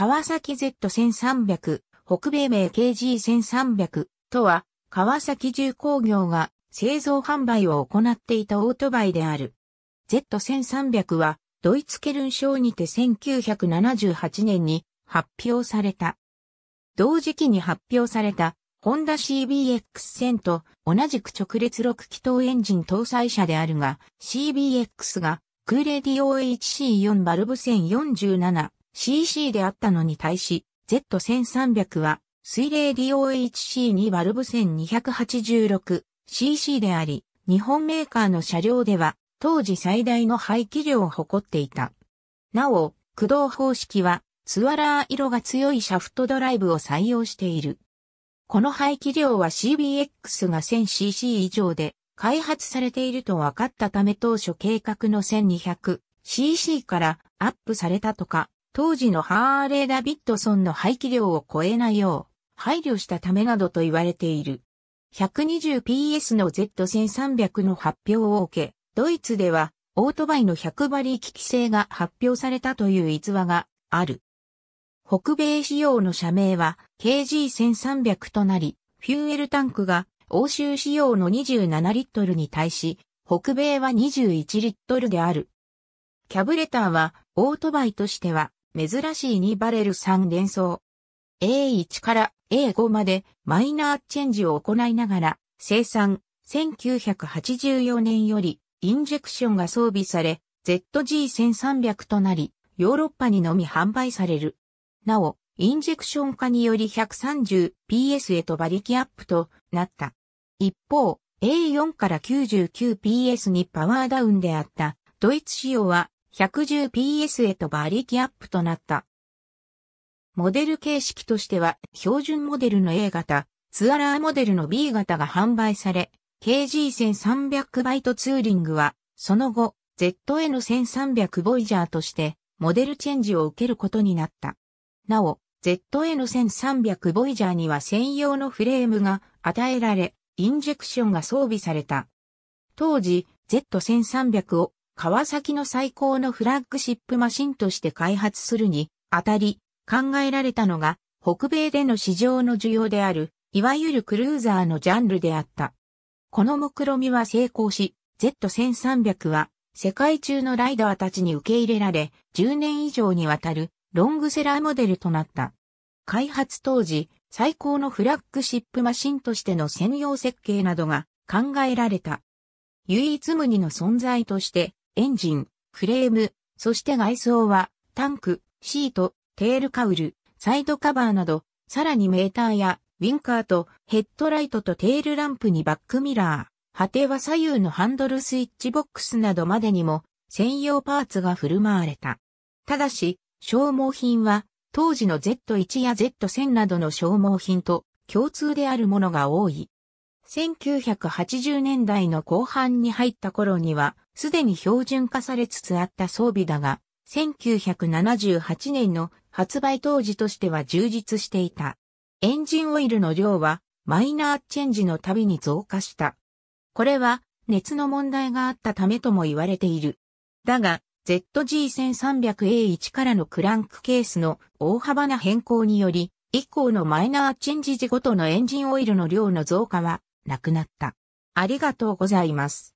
川崎 Z1300、北米名 KG1300 とは、川崎重工業が製造販売を行っていたオートバイである。Z1300 は、ドイツケルン賞にて1978年に発表された。同時期に発表された、ホンダ CBX1000 と同じく直列6気筒エンジン搭載車であるが、CBX が、クーレ冷 DOHC4 バルブ1047、CC であったのに対し、Z1300 は、水冷 DOHC2 バルブ 1286cc であり、日本メーカーの車両では、当時最大の排気量を誇っていた。なお、駆動方式は、ツワラー色が強いシャフトドライブを採用している。この排気量は CBX が 1000cc 以上で開発されていると分かったため当初計画の 1200cc からアップされたとか、当時のハーレー・ダビッドソンの排気量を超えないよう、配慮したためなどと言われている。120PS の Z1300 の発表を受け、ドイツでは、オートバイの100馬力規制が発表されたという逸話がある。北米仕様の社名は KG1300 となり、フューエルタンクが欧州仕様の27リットルに対し、北米は21リットルである。キャブレターはオートバイとしては珍しい2バレル3連装。A1 から A5 までマイナーチェンジを行いながら、生産、1984年より、インジェクションが装備され、ZG1300 となり、ヨーロッパにのみ販売される。なお、インジェクション化により 130PS へと馬力アップとなった。一方、A4 から 99PS にパワーダウンであったドイツ仕様は 110PS へと馬力アップとなった。モデル形式としては、標準モデルの A 型、ツアラーモデルの B 型が販売され、KG1300 バイトツーリングは、その後、ZN1300 ボイジャーとして、モデルチェンジを受けることになった。なお、ZN1300 ボイジャーには専用のフレームが与えられ、インジェクションが装備された。当時、Z1300 を川崎の最高のフラッグシップマシンとして開発するにあたり考えられたのが北米での市場の需要である、いわゆるクルーザーのジャンルであった。この目論みは成功し、Z1300 は世界中のライダーたちに受け入れられ、10年以上にわたるロングセラーモデルとなった。開発当時、最高のフラッグシップマシンとしての専用設計などが考えられた。唯一無二の存在としてエンジン、フレーム、そして外装は、タンク、シート、テールカウル、サイドカバーなど、さらにメーターや、ウィンカーと、ヘッドライトとテールランプにバックミラー、果ては左右のハンドルスイッチボックスなどまでにも、専用パーツが振る舞われた。ただし、消耗品は、当時の Z1 や Z1000 などの消耗品と共通であるものが多い。1980年代の後半に入った頃には、すでに標準化されつつあった装備だが、1978年の発売当時としては充実していた。エンジンオイルの量はマイナーチェンジのたびに増加した。これは熱の問題があったためとも言われている。だが、ZG1300A1 からのクランクケースの大幅な変更により、以降のマイナーチェンジ時ごとのエンジンオイルの量の増加はなくなった。ありがとうございます。